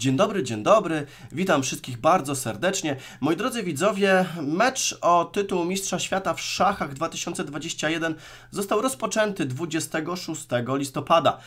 Dzień dobry, dzień dobry. Witam wszystkich bardzo serdecznie. Moi drodzy widzowie, mecz o tytuł Mistrza Świata w szachach 2021 został rozpoczęty 26 listopada.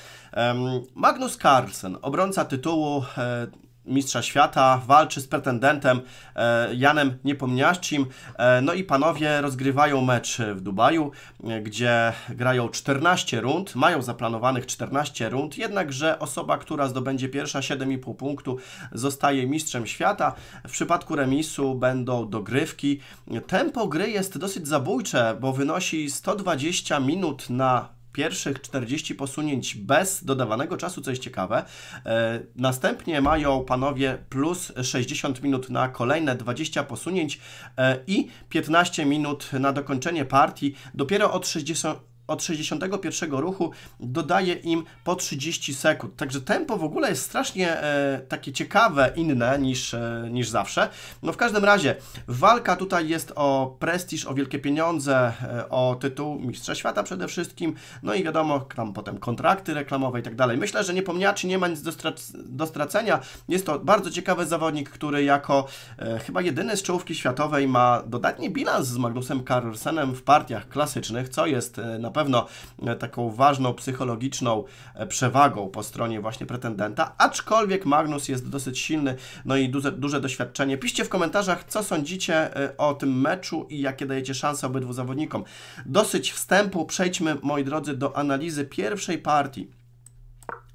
Magnus Carlsen, obrońca tytułu e, mistrza świata, walczy z pretendentem e, Janem Niepomniaszczym. E, no i panowie rozgrywają mecz w Dubaju, e, gdzie grają 14 rund, mają zaplanowanych 14 rund, jednakże osoba, która zdobędzie pierwsza 7,5 punktu zostaje mistrzem świata. W przypadku remisu będą dogrywki. Tempo gry jest dosyć zabójcze, bo wynosi 120 minut na pierwszych 40 posunięć bez dodawanego czasu, co jest ciekawe. E, następnie mają panowie plus 60 minut na kolejne 20 posunięć e, i 15 minut na dokończenie partii. Dopiero od 60 od 61 ruchu dodaje im po 30 sekund. Także tempo w ogóle jest strasznie e, takie ciekawe, inne niż, e, niż zawsze. No w każdym razie walka tutaj jest o prestiż, o wielkie pieniądze, e, o tytuł Mistrza Świata przede wszystkim. No i wiadomo, tam potem kontrakty reklamowe i tak dalej. Myślę, że niepomniaczy nie ma nic do, strac do stracenia. Jest to bardzo ciekawy zawodnik, który jako e, chyba jedyny z czołówki światowej ma dodatni bilans z Magnusem Carlsenem w partiach klasycznych, co jest e, na pewno pewno e, taką ważną psychologiczną e, przewagą po stronie właśnie pretendenta, aczkolwiek Magnus jest dosyć silny, no i duże, duże doświadczenie. Piszcie w komentarzach, co sądzicie e, o tym meczu i jakie dajecie szanse obydwu zawodnikom. Dosyć wstępu, przejdźmy, moi drodzy, do analizy pierwszej partii.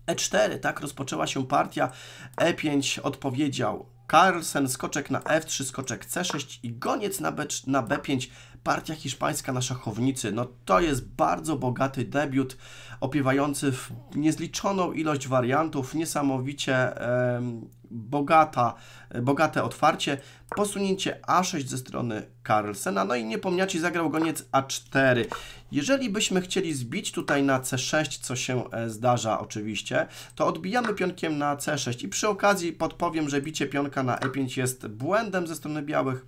E4, tak rozpoczęła się partia. E5 odpowiedział Carlsen, skoczek na F3, skoczek C6 i goniec na, B, na B5 Partia hiszpańska na szachownicy. No to jest bardzo bogaty debiut, opiewający w niezliczoną ilość wariantów, niesamowicie e, bogata, bogate otwarcie. Posunięcie A6 ze strony Carlsena, no i niepomniaci zagrał goniec A4. Jeżeli byśmy chcieli zbić tutaj na C6, co się e, zdarza oczywiście, to odbijamy pionkiem na C6 i przy okazji podpowiem, że bicie pionka na E5 jest błędem ze strony białych,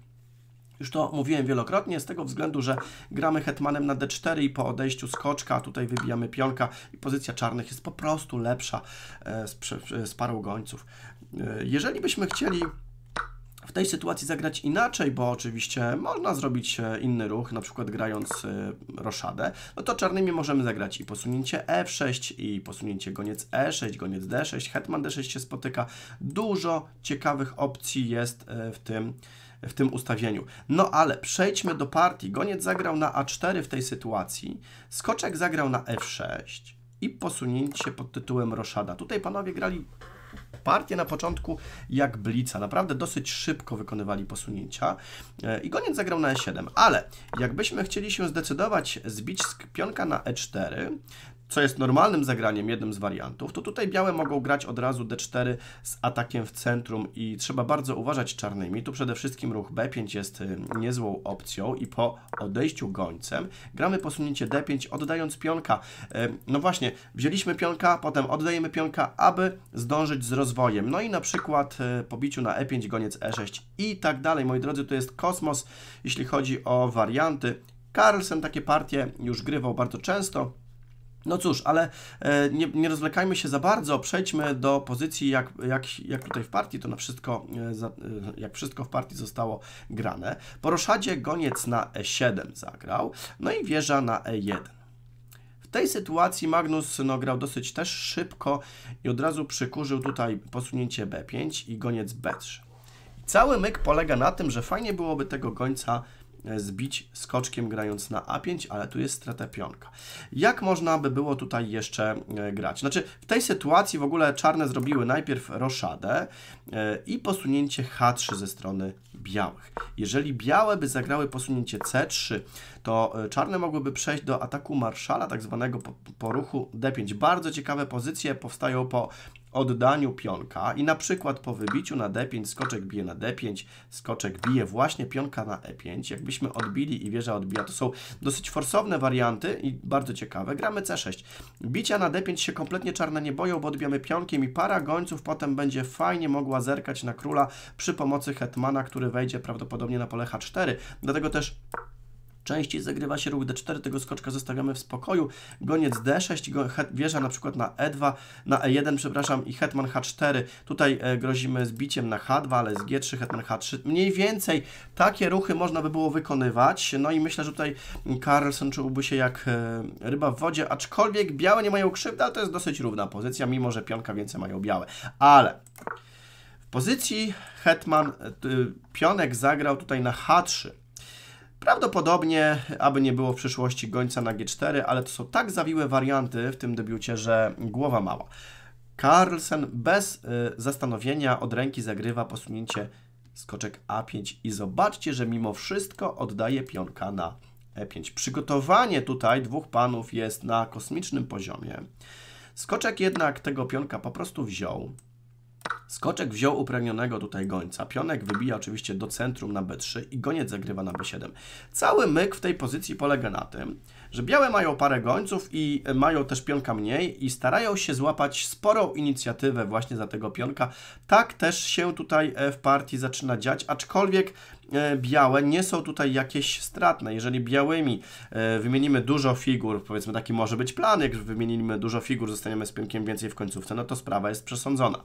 już to mówiłem wielokrotnie, z tego względu, że gramy hetmanem na d4 i po odejściu skoczka, tutaj wybijamy pionka i pozycja czarnych jest po prostu lepsza e, z, e, z parą gońców. E, jeżeli byśmy chcieli w tej sytuacji zagrać inaczej, bo oczywiście można zrobić inny ruch, na przykład grając roszadę, no to czarnymi możemy zagrać i posunięcie f6, i posunięcie goniec e6, goniec d6, hetman d6 się spotyka. Dużo ciekawych opcji jest w tym w tym ustawieniu. No ale przejdźmy do partii. Goniec zagrał na A4 w tej sytuacji, skoczek zagrał na F6 i posunięcie pod tytułem roszada. Tutaj panowie grali partię na początku jak blica. Naprawdę dosyć szybko wykonywali posunięcia e, i goniec zagrał na e7, ale jakbyśmy chcieli się zdecydować zbić z pionka na e4, co jest normalnym zagraniem, jednym z wariantów, to tutaj białe mogą grać od razu d4 z atakiem w centrum i trzeba bardzo uważać czarnymi. Tu przede wszystkim ruch b5 jest y, niezłą opcją i po odejściu gońcem gramy posunięcie d5 oddając pionka. Y, no właśnie, wzięliśmy pionka, potem oddajemy pionka, aby zdążyć z rozwojem. No i na przykład y, po biciu na e5 goniec e6 i tak dalej. Moi drodzy, to jest kosmos, jeśli chodzi o warianty. Carlsen takie partie już grywał bardzo często. No cóż, ale e, nie, nie rozlekajmy się za bardzo, przejdźmy do pozycji, jak, jak, jak tutaj w partii, to na wszystko, e, e, jak wszystko w partii zostało grane. Po roszadzie goniec na e7 zagrał, no i wieża na e1. W tej sytuacji Magnus no, grał dosyć też szybko i od razu przykurzył tutaj posunięcie b5 i goniec b3. cały myk polega na tym, że fajnie byłoby tego gońca E, zbić skoczkiem grając na A5, ale tu jest strata pionka. Jak można by było tutaj jeszcze e, grać? Znaczy w tej sytuacji w ogóle czarne zrobiły najpierw roszadę e, i posunięcie H3 ze strony białych. Jeżeli białe by zagrały posunięcie C3, to czarne mogłyby przejść do ataku marszala, tak zwanego po, po ruchu D5. Bardzo ciekawe pozycje powstają po oddaniu pionka i na przykład po wybiciu na d5 skoczek bije na d5, skoczek bije właśnie pionka na e5. Jakbyśmy odbili i wieża odbija, to są dosyć forsowne warianty i bardzo ciekawe. Gramy c6. Bicia na d5 się kompletnie czarne nie boją, bo odbijamy pionkiem i para gońców potem będzie fajnie mogła zerkać na króla przy pomocy hetmana, który wejdzie prawdopodobnie na pole h4. Dlatego też Częściej zagrywa się ruch d4, tego skoczka zostawiamy w spokoju. Goniec d6, go, het, wieża na przykład na e2, na e1, przepraszam, i hetman h4. Tutaj e, grozimy zbiciem na h2, ale z g3, hetman h3. Mniej więcej takie ruchy można by było wykonywać. No i myślę, że tutaj Carlson czułby się jak e, ryba w wodzie, aczkolwiek białe nie mają krzywdy, ale to jest dosyć równa pozycja, mimo że pionka więcej mają białe. Ale w pozycji hetman e, e, pionek zagrał tutaj na h3. Prawdopodobnie, aby nie było w przyszłości gońca na G4, ale to są tak zawiłe warianty w tym debiucie, że głowa mała. Carlsen bez y, zastanowienia od ręki zagrywa posunięcie skoczek A5 i zobaczcie, że mimo wszystko oddaje pionka na E5. Przygotowanie tutaj dwóch panów jest na kosmicznym poziomie. Skoczek jednak tego pionka po prostu wziął. Skoczek wziął upragnionego tutaj gońca. Pionek wybija oczywiście do centrum na B3 i goniec zagrywa na B7. Cały myk w tej pozycji polega na tym, że białe mają parę gońców i mają też pionka mniej i starają się złapać sporą inicjatywę właśnie za tego pionka. Tak też się tutaj e, w partii zaczyna dziać, aczkolwiek e, białe nie są tutaj jakieś stratne. Jeżeli białymi e, wymienimy dużo figur, powiedzmy taki może być plan, jak wymienimy dużo figur, zostaniemy z pionkiem więcej w końcówce, no to sprawa jest przesądzona.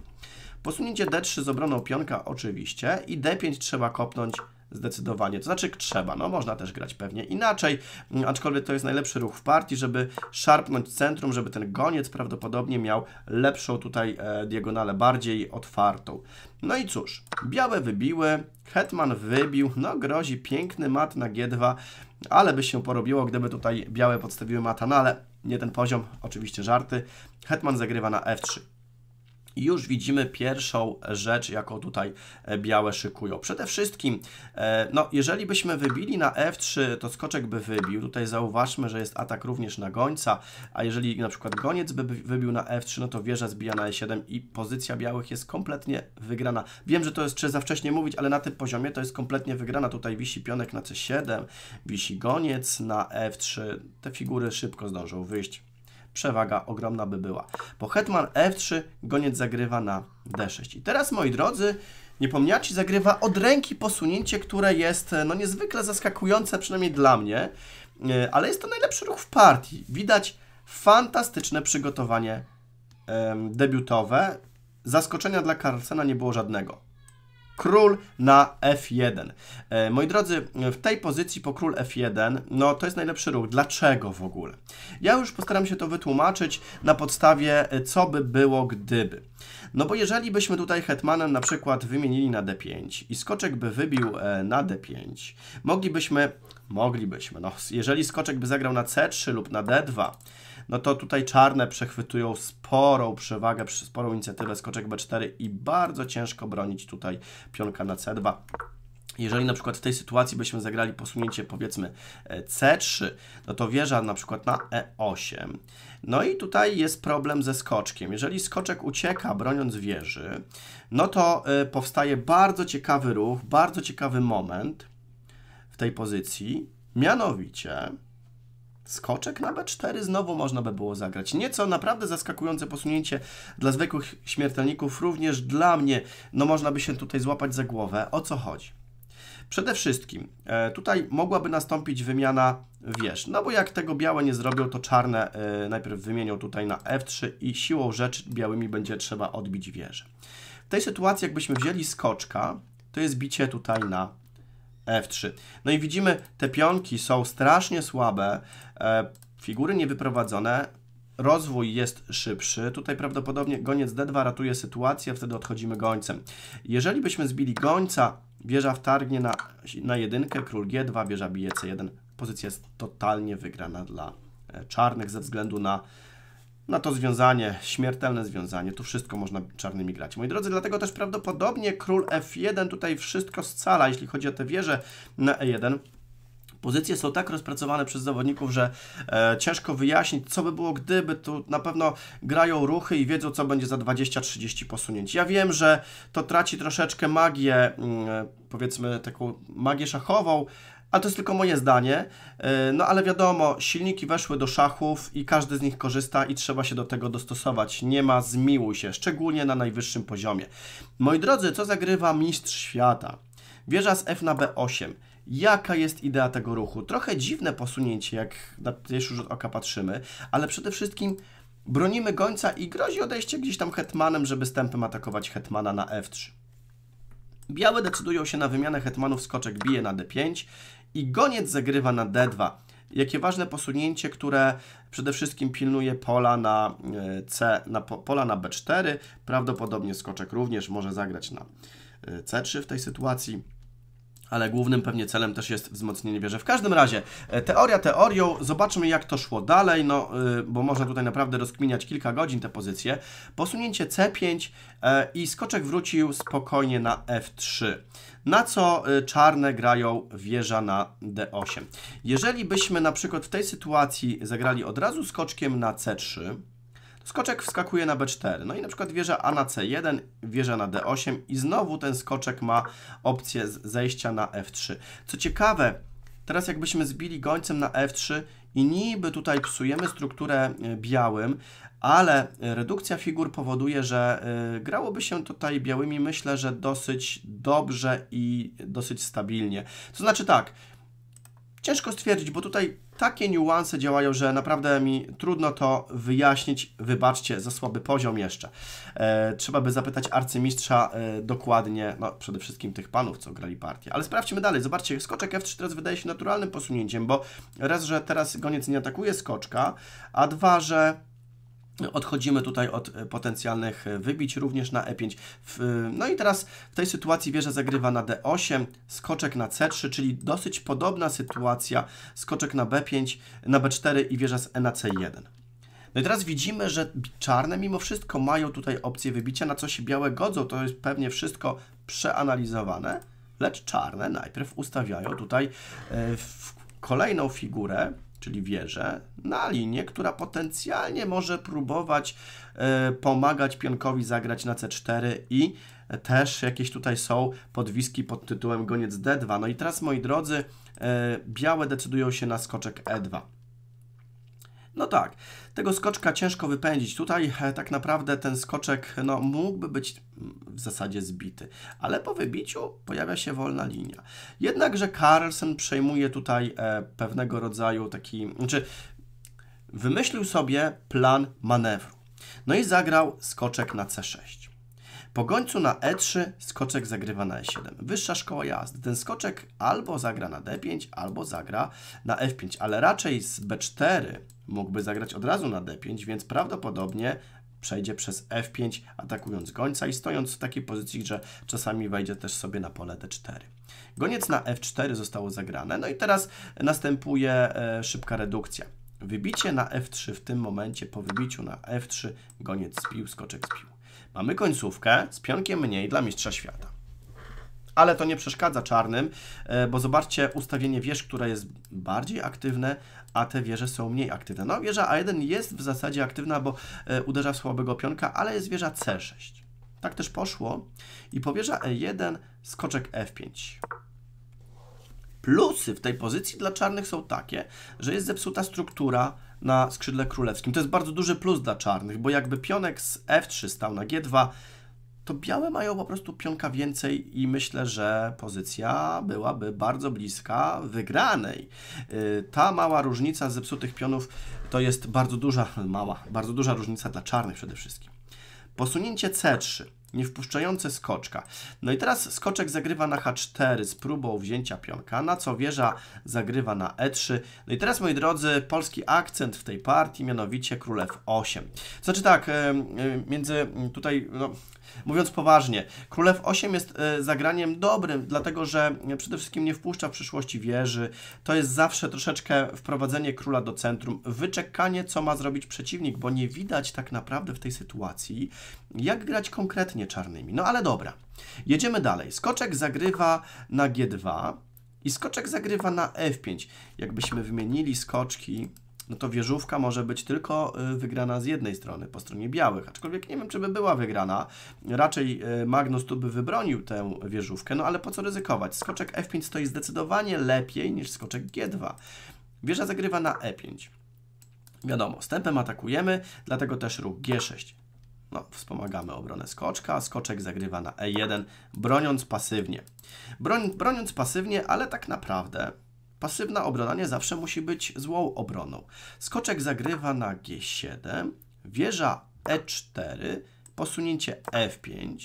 Posunięcie D3 z obroną pionka oczywiście i D5 trzeba kopnąć zdecydowanie. To znaczy trzeba, no można też grać pewnie inaczej, mm, aczkolwiek to jest najlepszy ruch w partii, żeby szarpnąć centrum, żeby ten goniec prawdopodobnie miał lepszą tutaj e, diagonalę, bardziej otwartą. No i cóż, białe wybiły, hetman wybił, no grozi piękny mat na G2, ale by się porobiło, gdyby tutaj białe podstawiły mata, no ale nie ten poziom, oczywiście żarty. Hetman zagrywa na F3. I już widzimy pierwszą rzecz, jaką tutaj e, białe szykują. Przede wszystkim, e, no, jeżeli byśmy wybili na F3, to skoczek by wybił. Tutaj zauważmy, że jest atak również na gońca, a jeżeli na przykład goniec by wybił na F3, no to wieża zbija na E7 i pozycja białych jest kompletnie wygrana. Wiem, że to jest czy za wcześnie mówić, ale na tym poziomie to jest kompletnie wygrana. Tutaj wisi pionek na C7, wisi goniec na F3. Te figury szybko zdążą wyjść przewaga ogromna by była. Po hetman f3 goniec zagrywa na d6. I teraz, moi drodzy, Niepomniaci zagrywa od ręki posunięcie, które jest e, no, niezwykle zaskakujące, przynajmniej dla mnie, e, ale jest to najlepszy ruch w partii. Widać fantastyczne przygotowanie em, debiutowe. Zaskoczenia dla Carlsena nie było żadnego. Król na F1. E, moi drodzy, w tej pozycji po król F1, no to jest najlepszy ruch. Dlaczego w ogóle? Ja już postaram się to wytłumaczyć na podstawie, e, co by było gdyby. No bo jeżeli byśmy tutaj hetmanem na przykład wymienili na D5 i skoczek by wybił e, na D5, moglibyśmy, moglibyśmy, no jeżeli skoczek by zagrał na C3 lub na D2, no to tutaj czarne przechwytują sporą przewagę, sporą inicjatywę skoczek B4 i bardzo ciężko bronić tutaj pionka na C2. Jeżeli na przykład w tej sytuacji byśmy zagrali posunięcie powiedzmy e, C3, no to wieża na przykład na E8. No i tutaj jest problem ze skoczkiem. Jeżeli skoczek ucieka broniąc wieży, no to e, powstaje bardzo ciekawy ruch, bardzo ciekawy moment w tej pozycji. Mianowicie skoczek na B4 znowu można by było zagrać. Nieco naprawdę zaskakujące posunięcie dla zwykłych śmiertelników, również dla mnie, no można by się tutaj złapać za głowę. O co chodzi? Przede wszystkim e, tutaj mogłaby nastąpić wymiana wież, no bo jak tego białe nie zrobią, to czarne e, najpierw wymienią tutaj na F3 i siłą rzeczy białymi będzie trzeba odbić wieżę. W tej sytuacji jakbyśmy wzięli skoczka, to jest bicie tutaj na F3. No i widzimy, te pionki są strasznie słabe, e, figury niewyprowadzone, rozwój jest szybszy. Tutaj prawdopodobnie goniec D2 ratuje sytuację, wtedy odchodzimy gońcem. Jeżeli byśmy zbili gońca, wieża wtargnie na, na jedynkę, król G2, wieża bije C1. Pozycja jest totalnie wygrana dla e, czarnych ze względu na na to związanie, śmiertelne związanie, tu wszystko można czarnymi grać. Moi drodzy, dlatego też prawdopodobnie król F1 tutaj wszystko scala, jeśli chodzi o te wieże na E1. Pozycje są tak rozpracowane przez zawodników, że e, ciężko wyjaśnić, co by było gdyby. Tu na pewno grają ruchy i wiedzą, co będzie za 20-30 posunięć. Ja wiem, że to traci troszeczkę magię, mm, e, powiedzmy taką magię szachową, ale to jest tylko moje zdanie. E, no ale wiadomo, silniki weszły do szachów i każdy z nich korzysta i trzeba się do tego dostosować. Nie ma zmiłuj się, szczególnie na najwyższym poziomie. Moi drodzy, co zagrywa mistrz świata? Wieża z F na B8. Jaka jest idea tego ruchu? Trochę dziwne posunięcie, jak na pierwszy rzut oka patrzymy, ale przede wszystkim bronimy gońca i grozi odejście gdzieś tam hetmanem, żeby stępem atakować hetmana na F3. Białe decydują się na wymianę hetmanów skoczek bije na D5, i goniec zagrywa na D2. Jakie ważne posunięcie, które przede wszystkim pilnuje pola na e, C, na pola na B4. Prawdopodobnie skoczek również może zagrać na e, C3 w tej sytuacji ale głównym pewnie celem też jest wzmocnienie wieży. W każdym razie, e, teoria teorią, zobaczmy jak to szło dalej, no, e, bo można tutaj naprawdę rozkminiać kilka godzin te pozycje. Posunięcie C5 e, i skoczek wrócił spokojnie na F3, na co czarne grają wieża na D8. Jeżeli byśmy na przykład w tej sytuacji zagrali od razu skoczkiem na C3, Skoczek wskakuje na B4, no i na przykład wieża A na C1, wieża na D8 i znowu ten skoczek ma opcję zejścia na F3. Co ciekawe, teraz jakbyśmy zbili gońcem na F3 i niby tutaj psujemy strukturę e, białym, ale redukcja figur powoduje, że e, grałoby się tutaj białymi, myślę, że dosyć dobrze i dosyć stabilnie. To znaczy tak, ciężko stwierdzić, bo tutaj takie niuanse działają, że naprawdę mi trudno to wyjaśnić. Wybaczcie, za słaby poziom jeszcze. E, trzeba by zapytać arcymistrza e, dokładnie, no przede wszystkim tych panów, co grali partię. Ale sprawdźmy dalej. Zobaczcie, skoczek F3 teraz wydaje się naturalnym posunięciem, bo raz, że teraz goniec nie atakuje skoczka, a dwa, że Odchodzimy tutaj od e, potencjalnych e, wybić również na e5. E, no i teraz w tej sytuacji wieża zagrywa na d8, skoczek na c3, czyli dosyć podobna sytuacja, skoczek na b5, na b4 i wieża z e na c1. No i teraz widzimy, że czarne mimo wszystko mają tutaj opcję wybicia, na co się białe godzą, to jest pewnie wszystko przeanalizowane, lecz czarne najpierw ustawiają tutaj kolejną figurę, czyli wieżę, na linię, która potencjalnie może próbować e, pomagać pionkowi zagrać na C4 i też jakieś tutaj są podwiski pod tytułem goniec D2. No i teraz, moi drodzy, e, białe decydują się na skoczek E2. No tak, tego skoczka ciężko wypędzić. Tutaj e, tak naprawdę ten skoczek no, mógłby być w zasadzie zbity, ale po wybiciu pojawia się wolna linia. Jednakże Carlsen przejmuje tutaj e, pewnego rodzaju taki, znaczy wymyślił sobie plan manewru. No i zagrał skoczek na C6. Po gońcu na E3 skoczek zagrywa na E7. Wyższa szkoła jazdy. Ten skoczek albo zagra na D5, albo zagra na F5, ale raczej z B4 mógłby zagrać od razu na D5, więc prawdopodobnie przejdzie przez F5, atakując gońca i stojąc w takiej pozycji, że czasami wejdzie też sobie na pole D4. Goniec na F4 zostało zagrane, no i teraz następuje e, szybka redukcja. Wybicie na F3 w tym momencie, po wybiciu na F3, goniec spił, pił, skoczek spił. pił. Mamy końcówkę z pionkiem mniej dla mistrza świata. Ale to nie przeszkadza czarnym, e, bo zobaczcie ustawienie wież, które jest bardziej aktywne, a te wieże są mniej aktywne. No wieża A1 jest w zasadzie aktywna, bo e, uderza w słabego pionka, ale jest wieża C6. Tak też poszło. I powierza E1, skoczek F5. Plusy w tej pozycji dla czarnych są takie, że jest zepsuta struktura na skrzydle królewskim. To jest bardzo duży plus dla czarnych, bo jakby pionek z F3 stał na G2, to białe mają po prostu pionka więcej i myślę, że pozycja byłaby bardzo bliska wygranej. Y, ta mała różnica zepsutych pionów to jest bardzo duża, mała, bardzo duża różnica dla czarnych przede wszystkim. Posunięcie C3 nie wpuszczające skoczka. No i teraz skoczek zagrywa na H4 z próbą wzięcia pionka, na co wieża zagrywa na E3. No i teraz, moi drodzy, polski akcent w tej partii, mianowicie król F8. Znaczy tak, między tutaj, no, Mówiąc poważnie, Królew 8 jest e, zagraniem dobrym, dlatego że przede wszystkim nie wpuszcza w przyszłości wieży. To jest zawsze troszeczkę wprowadzenie króla do centrum, wyczekanie, co ma zrobić przeciwnik, bo nie widać tak naprawdę w tej sytuacji, jak grać konkretnie czarnymi. No ale dobra, jedziemy dalej. Skoczek zagrywa na G2 i skoczek zagrywa na F5. Jakbyśmy wymienili skoczki, no to wieżówka może być tylko y, wygrana z jednej strony, po stronie białych. Aczkolwiek nie wiem, czy by była wygrana. Raczej y, Magnus tu by wybronił tę wieżówkę, no ale po co ryzykować? Skoczek F5 stoi zdecydowanie lepiej niż skoczek G2. Wieża zagrywa na E5. Wiadomo, tempem atakujemy, dlatego też ruch G6. No, wspomagamy obronę skoczka, skoczek zagrywa na E1, broniąc pasywnie. Broń, broniąc pasywnie, ale tak naprawdę Pasywna obrona nie zawsze musi być złą obroną. Skoczek zagrywa na G7, wieża E4, posunięcie F5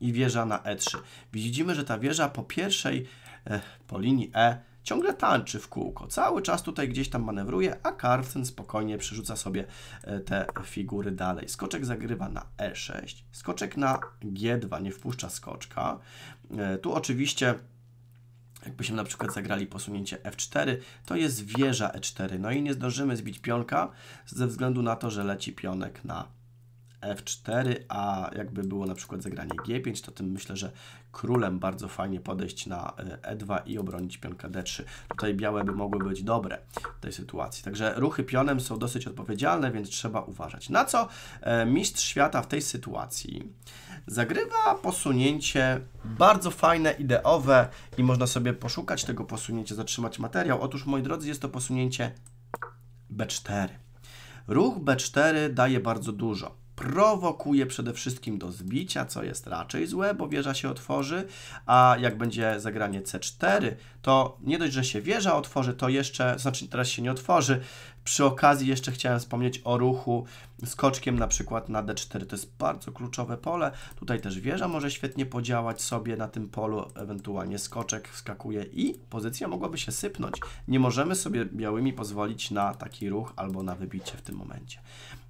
i wieża na E3. Widzimy, że ta wieża po pierwszej, e, po linii E ciągle tańczy w kółko. Cały czas tutaj gdzieś tam manewruje, a Carlsen spokojnie przerzuca sobie e, te figury dalej. Skoczek zagrywa na E6, skoczek na G2, nie wpuszcza skoczka. E, tu oczywiście Jakbyśmy na przykład zagrali posunięcie F4, to jest wieża E4. No i nie zdążymy zbić pionka ze względu na to, że leci pionek na F4, a jakby było na przykład zagranie G5, to tym myślę, że królem bardzo fajnie podejść na E2 e i obronić pionka D3. Tutaj białe by mogły być dobre w tej sytuacji. Także ruchy pionem są dosyć odpowiedzialne, więc trzeba uważać. Na co e, mistrz świata w tej sytuacji zagrywa posunięcie bardzo fajne, ideowe i można sobie poszukać tego posunięcia, zatrzymać materiał. Otóż, moi drodzy, jest to posunięcie B4. Ruch B4 daje bardzo dużo prowokuje przede wszystkim do zbicia, co jest raczej złe, bo wieża się otworzy, a jak będzie zagranie C4, to nie dość, że się wieża otworzy, to jeszcze, znaczy teraz się nie otworzy, przy okazji jeszcze chciałem wspomnieć o ruchu skoczkiem na przykład na D4, to jest bardzo kluczowe pole, tutaj też wieża może świetnie podziałać sobie na tym polu, ewentualnie skoczek wskakuje i pozycja mogłaby się sypnąć. Nie możemy sobie białymi pozwolić na taki ruch albo na wybicie w tym momencie.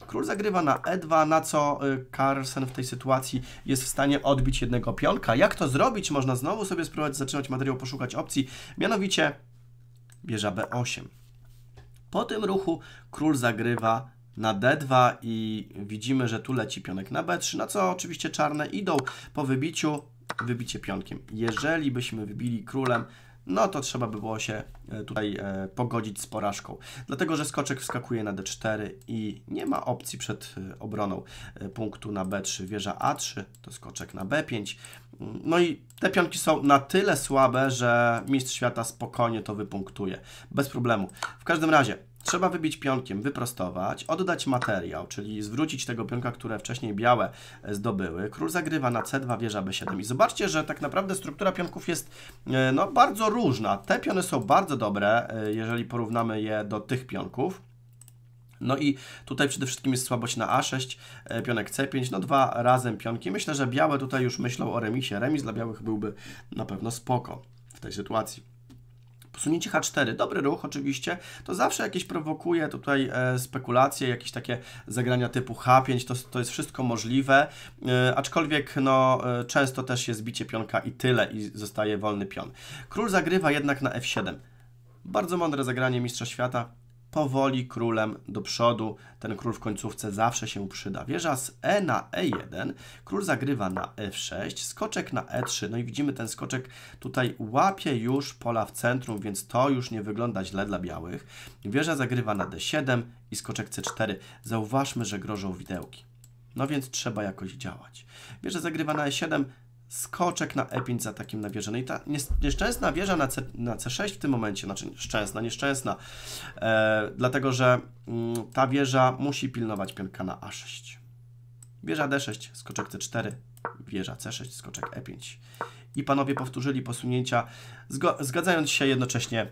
Król zagrywa na e2, na co y, Carlsen w tej sytuacji jest w stanie odbić jednego pionka. Jak to zrobić? Można znowu sobie spróbować zaczynać materiał, poszukać opcji. Mianowicie bierze b8. Po tym ruchu król zagrywa na d2 i widzimy, że tu leci pionek na b3, na co oczywiście czarne idą po wybiciu, wybicie pionkiem. Jeżeli byśmy wybili królem no to trzeba by było się e, tutaj e, pogodzić z porażką. Dlatego, że skoczek wskakuje na d4 i nie ma opcji przed e, obroną punktu na b3. Wieża a3 to skoczek na b5. Mm, no i te pionki są na tyle słabe, że mistrz świata spokojnie to wypunktuje. Bez problemu. W każdym razie Trzeba wybić pionkiem, wyprostować, oddać materiał, czyli zwrócić tego pionka, które wcześniej białe zdobyły. Król zagrywa na C2, wieża B7. I zobaczcie, że tak naprawdę struktura pionków jest e, no, bardzo różna. Te piony są bardzo dobre, e, jeżeli porównamy je do tych pionków. No i tutaj przede wszystkim jest słabość na A6, e, pionek C5, no dwa razem pionki. Myślę, że białe tutaj już myślą o remisie. Remis dla białych byłby na pewno spoko w tej sytuacji. Posunięcie H4, dobry ruch oczywiście, to zawsze jakieś prowokuje tutaj e, spekulacje, jakieś takie zagrania typu H5, to, to jest wszystko możliwe, e, aczkolwiek no, e, często też jest bicie pionka i tyle i zostaje wolny pion. Król zagrywa jednak na F7. Bardzo mądre zagranie Mistrza Świata, powoli królem do przodu. Ten król w końcówce zawsze się przyda. Wieża z E na E1, król zagrywa na F6, skoczek na E3. No i widzimy, ten skoczek tutaj łapie już pola w centrum, więc to już nie wygląda źle dla białych. Wieża zagrywa na D7 i skoczek C4. Zauważmy, że grożą widełki. No więc trzeba jakoś działać. Wieża zagrywa na E7, skoczek na E5 z atakiem na wieżę. No i ta nieszczęsna wieża na, C, na C6 w tym momencie, znaczy szczęsna, nieszczęsna, e, dlatego że mm, ta wieża musi pilnować pionka na A6. Wieża D6, skoczek C4, wieża C6, skoczek E5. I panowie powtórzyli posunięcia, zgadzając się jednocześnie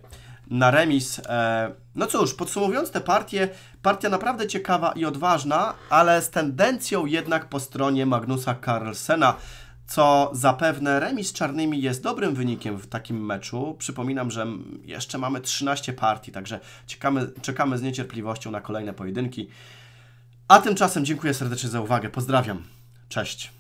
na remis. E, no cóż, podsumowując tę partię, partia naprawdę ciekawa i odważna, ale z tendencją jednak po stronie Magnusa Carlsena co zapewne remis z czarnymi jest dobrym wynikiem w takim meczu. Przypominam, że jeszcze mamy 13 partii, także czekamy, czekamy z niecierpliwością na kolejne pojedynki. A tymczasem dziękuję serdecznie za uwagę. Pozdrawiam. Cześć.